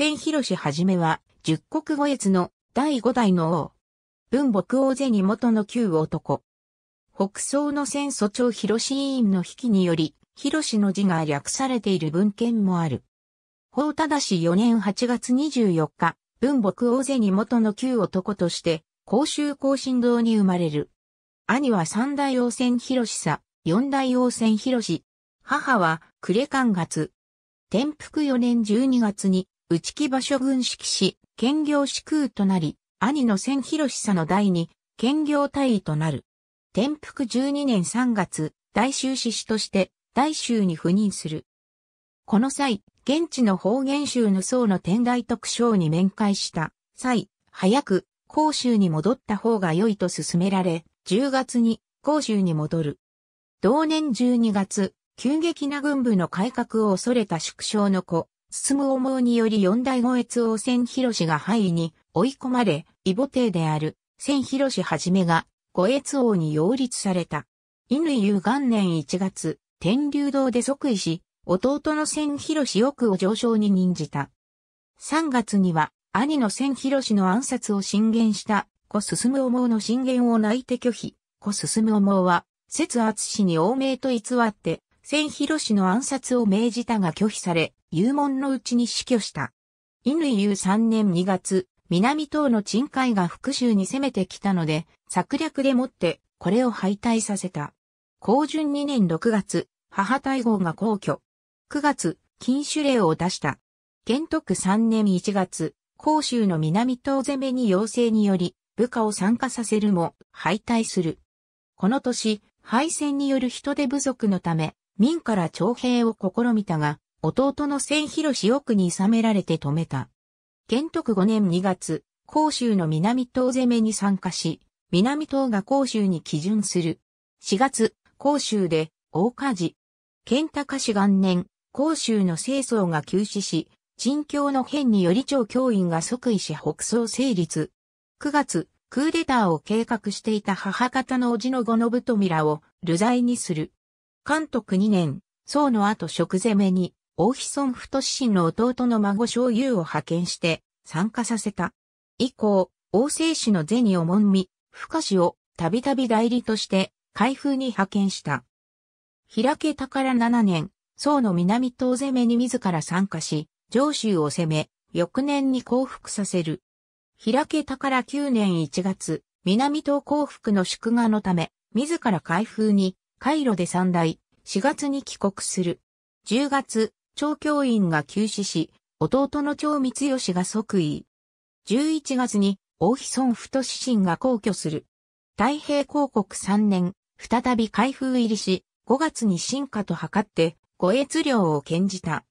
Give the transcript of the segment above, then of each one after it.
千広氏はじめは、十国五越の第五代の王。文牧王に元の旧男。北宋の戦祖長広氏委員の引きにより、広氏の字が略されている文献もある。法正し4年8月24日、文牧王に元の旧男として、甲州甲信堂に生まれる。兄は三大王戦広氏さ、四大王戦広氏。母は、れ貫月。天福4年12月に、内木場所軍式士、兼業士空となり、兄の千広久の代に、兼業大尉となる。天福12年3月、大衆志士として、大衆に赴任する。この際、現地の方言州の僧の天台特賞に面会した際、早く、甲州に戻った方が良いと勧められ、10月に甲州に戻る。同年12月、急激な軍部の改革を恐れた縮小の子、進む思うにより四代五越王千広氏が範囲に追い込まれ、異母帝である千広氏はじめが五越王に擁立された。乾う元年1月、天竜堂で即位し、弟の千広氏奥を上昇に任じた。3月には、兄の千広氏の暗殺を進言した、子進む思うの進言を泣いて拒否。子進む思うは、節厚氏に王名と偽って、千尋氏の暗殺を命じたが拒否され、有門のうちに死去した。犬友3年2月、南東の鎮海が復讐に攻めてきたので、策略でもってこれを敗退させた。後順2年6月、母大号が皇居。9月、禁酒令を出した。玄徳3年1月、甲州の南東攻めに要請により、部下を参加させるも、敗退する。この年、敗戦による人手不足のため、民から徴兵を試みたが、弟の千広氏奥に諌められて止めた。建徳5年2月、甲州の南東攻めに参加し、南東が甲州に基準する。4月、甲州で大火事。県高氏元年、甲州の清掃が休止し、陳教の変により町教員が即位し北総成立。9月、クーデターを計画していた母方の叔父の後信富らを流罪にする。関徳2年、宋の後食攻めに、大妃孫太氏の弟の孫小友を派遣して参加させた。以降、王政氏の銭をもんみ、深氏をたびたび代理として開封に派遣した。開けたから7年、宋の南東攻めに自ら参加し、上州を攻め、翌年に降伏させる。開けたから9年1月、南東降伏の祝賀のため、自ら開封にカイロで三代、4月に帰国する。10月、長教員が急死し、弟の長光義が即位。11月に、大妃孫太市心が皇居する。太平公国三年、再び開封入りし、5月に進化と図って、御越領を献じた。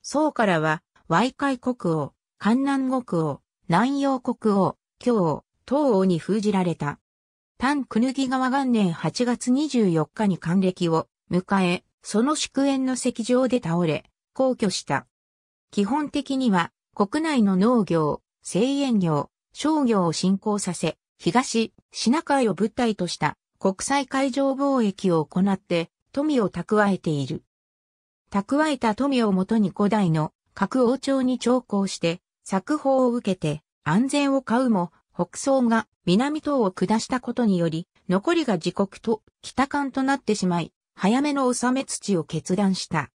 宋からは、外海国王、関南国王、南洋国王、京王、東王に封じられた。ン・クぬぎ川元年8月24日に還暦を迎え、その祝宴の席上で倒れ、皇居した。基本的には、国内の農業、製塩業、商業を振興させ、東、シナ海を物体とした国際海上貿易を行って、富を蓄えている。蓄えた富をもとに古代の各王朝に徴工して、作法を受けて安全を買うも北総が南東を下したことにより、残りが自国と北間となってしまい、早めの納め土を決断した。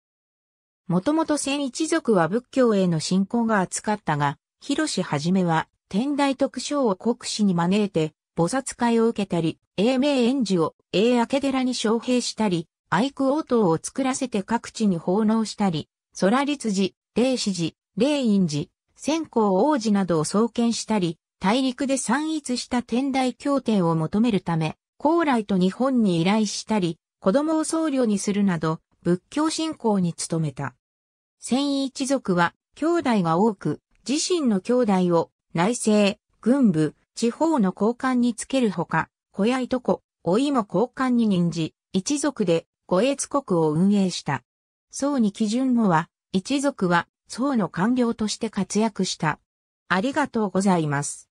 もともと千一族は仏教への信仰が厚かったが、広はじめは天台徳商を国士に招いて、菩薩会を受けたり、英明園児を英明寺に招聘したり、愛久応答を作らせて各地に奉納したり、空立寺、霊師寺、霊院寺、仙光王子などを創建したり、大陸で散逸した天台協定を求めるため、高麗と日本に依頼したり、子供を僧侶にするなど、仏教信仰に努めた。千一族は、兄弟が多く、自身の兄弟を、内政、軍部、地方の交換につけるほか、小屋いとこ、老いも交換に任じ、一族で、護越国を運営した。僧に基準後は、一族は、僧の官僚として活躍した。ありがとうございます。